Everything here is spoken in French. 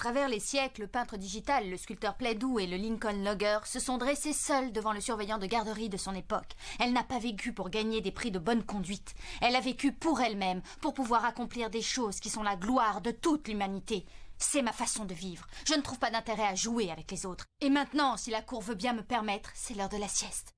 travers les siècles, le peintre digital, le sculpteur Plaidou et le Lincoln Logger se sont dressés seuls devant le surveillant de garderie de son époque. Elle n'a pas vécu pour gagner des prix de bonne conduite. Elle a vécu pour elle-même, pour pouvoir accomplir des choses qui sont la gloire de toute l'humanité. C'est ma façon de vivre. Je ne trouve pas d'intérêt à jouer avec les autres. Et maintenant, si la cour veut bien me permettre, c'est l'heure de la sieste.